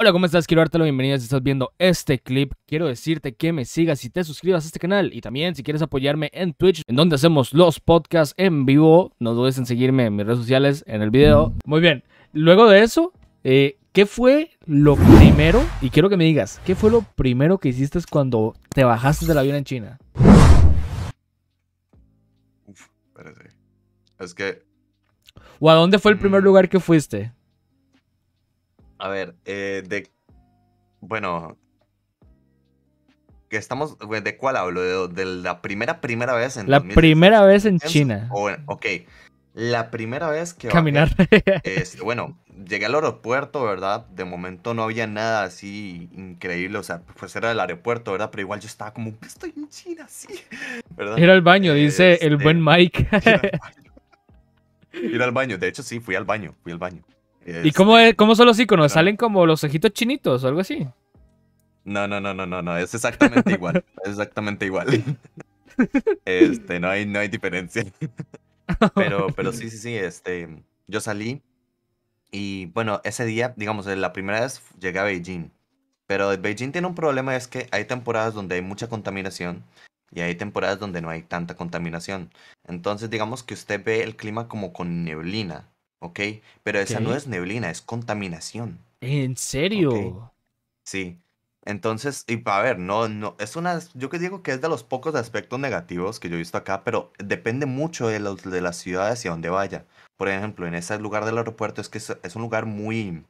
Hola, ¿cómo estás? Quiero darte la bienvenida si estás viendo este clip. Quiero decirte que me sigas y te suscribas a este canal. Y también, si quieres apoyarme en Twitch, en donde hacemos los podcasts en vivo, no dudes en seguirme en mis redes sociales, en el video. Muy bien, luego de eso, eh, ¿qué fue lo primero? Y quiero que me digas, ¿qué fue lo primero que hiciste cuando te bajaste del avión en China? Uf, espérate. Es que. ¿O a dónde fue el primer mm. lugar que fuiste? A ver, eh, de. Bueno. Que estamos. ¿De cuál hablo? ¿De, la primera, primera vez en La primera vez en China. ok. La primera vez que. Caminar. Este, bueno, llegué al aeropuerto, ¿verdad? De momento no había nada así increíble. O sea, pues era el aeropuerto, ¿verdad? Pero igual yo estaba como, estoy en China, sí. ¿verdad? Ir al baño, dice el este, buen Mike. ir al baño. De hecho, sí, fui al baño. Fui al baño. ¿Y cómo, este, es, cómo son los iconos? ¿Salen como los ojitos chinitos o algo así? No, no, no, no, no, no. Es exactamente igual. exactamente igual. Este, no hay, no hay diferencia. Pero, pero sí, sí, sí. Este, yo salí y bueno, ese día, digamos, eh, la primera vez llegué a Beijing. Pero Beijing tiene un problema, es que hay temporadas donde hay mucha contaminación y hay temporadas donde no hay tanta contaminación. Entonces, digamos que usted ve el clima como con neblina. ¿ok? Pero esa no es neblina, es contaminación. ¿En serio? Sí. Entonces, y a ver, no, no, es una, yo que digo que es de los pocos aspectos negativos que yo he visto acá, pero depende mucho de, los, de las ciudades y a dónde vaya. Por ejemplo, en ese lugar del aeropuerto es que es, un lugar muy...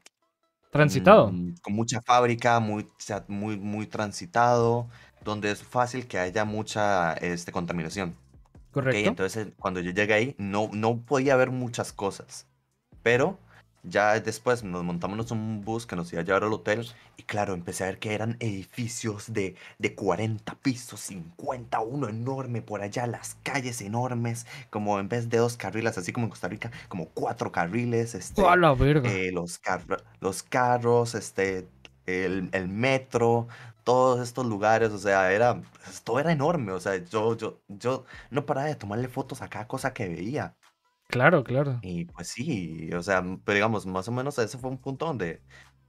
Transitado. Mm, con mucha fábrica, muy, muy, muy transitado, donde es fácil que haya mucha este, contaminación. Correcto. Entonces, cuando yo llegué ahí, no, no podía ver muchas cosas pero ya después nos montamos un bus que nos iba a llevar al hotel y claro, empecé a ver que eran edificios de, de 40 pisos, 50, uno enorme por allá, las calles enormes, como en vez de dos carriles, así como en Costa Rica, como cuatro carriles, este, ¡A la verga! Eh, los, los carros, este, el, metro, todos estos lugares, o sea, era, pues, todo era enorme, o sea, yo, yo, yo no paraba de tomarle fotos a cada cosa que veía. Claro, claro. Y pues sí, o sea, pero digamos, más o menos ese fue un punto donde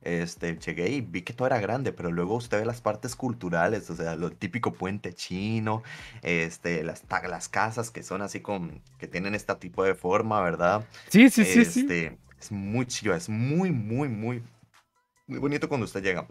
este, llegué y vi que todo era grande, pero luego usted ve las partes culturales, o sea, lo típico puente chino, este, las, las casas que son así con, que tienen este tipo de forma, ¿verdad? Sí, sí, sí, sí. Este, es muy chido, es muy, muy, muy, muy bonito cuando usted llega.